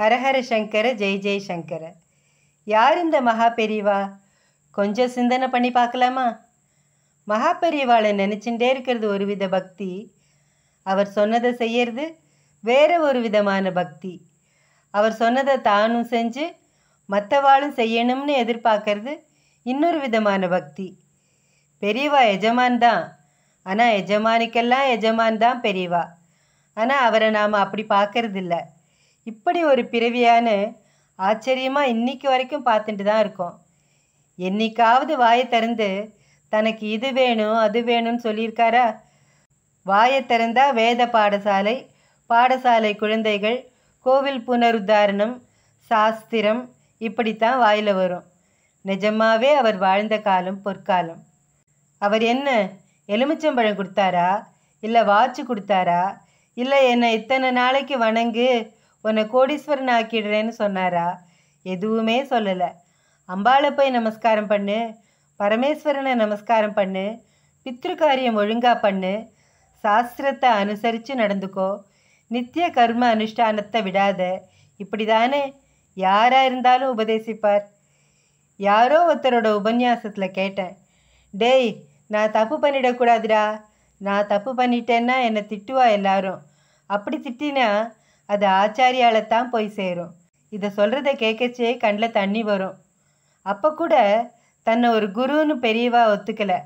ஹரஹர சங்கர ஜெய் ஜெய் சங்கர யார் இந்த மகா பெரியவா கொஞ்சம் சிந்தனை பண்ணி பார்க்கலாமா மகா பெரியவாளை நினச்சிட்டே இருக்கிறது ஒரு வித பக்தி அவர் சொன்னதை செய்யறது வேற ஒரு விதமான பக்தி அவர் சொன்னதை தானும் செஞ்சு மற்றவாளும் செய்யணும்னு எதிர்பார்க்கறது இன்னொரு விதமான பக்தி பெரியவா எஜமான் தான் ஆனால் எஜமானிக்கெல்லாம் எஜமான் தான் பெரியவா ஆனால் அவரை நாம் அப்படி பார்க்கறதில்ல இப்படி ஒரு பிறவியான்னு ஆச்சரியமாக இன்னைக்கு வரைக்கும் பார்த்துட்டு தான் இருக்கோம் என்னைக்காவது வாயை திறந்து தனக்கு இது வேணும் அது வேணும்னு சொல்லியிருக்காரா வாயை திறந்தா வேத பாடசாலை பாடசாலை குழந்தைகள் கோவில் புனருத்தாரணம் சாஸ்திரம் இப்படித்தான் வாயில் வரும் நிஜமாவே அவர் வாழ்ந்த காலம் பொற்காலம் அவர் என்ன எலுமிச்சம்பழம் கொடுத்தாரா இல்லை வாட்ச் கொடுத்தாரா இல்லை என்னை இத்தனை நாளைக்கு வணங்கு உன்னை கோடீஸ்வரன் ஆக்கிடுறேன்னு சொன்னாரா எதுவுமே சொல்லலை அம்பாளை போய் நமஸ்காரம் பண்ணு பரமேஸ்வரனை நமஸ்காரம் பண்ணு பித்ருக்காரியம் ஒழுங்காக பண்ணு சாஸ்திரத்தை அனுசரித்து நடந்துக்கோ நித்திய கர்ம அனுஷ்டானத்தை விடாத இப்படி தானே யாராக இருந்தாலும் உபதேசிப்பார் யாரோ ஒருத்தரோட உபன்யாசத்தில் கேட்டேன் டேய் நான் தப்பு பண்ணிடக்கூடாதுடா நான் தப்பு பண்ணிட்டேன்னா என்னை திட்டுவா எல்லாரும் அப்படி திட்டினா அது ஆச்சாரியால தான் போய் சேரும் இதை சொல்கிறத கேட்கச்சே கண்ணில் தண்ணி வரும் அப்போ கூட தன்னை ஒரு குருன்னு பெரியவா ஒத்துக்கலை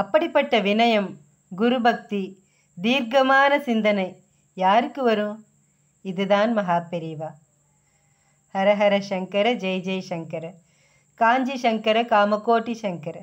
அப்படிப்பட்ட வினயம் குரு பக்தி தீர்க்கமான சிந்தனை யாருக்கு வரும் இதுதான் மகா பெரியவா ஹரஹர சங்கர ஜெய் ஜெய் சங்கர காஞ்சி சங்கர காமகோட்டி சங்கர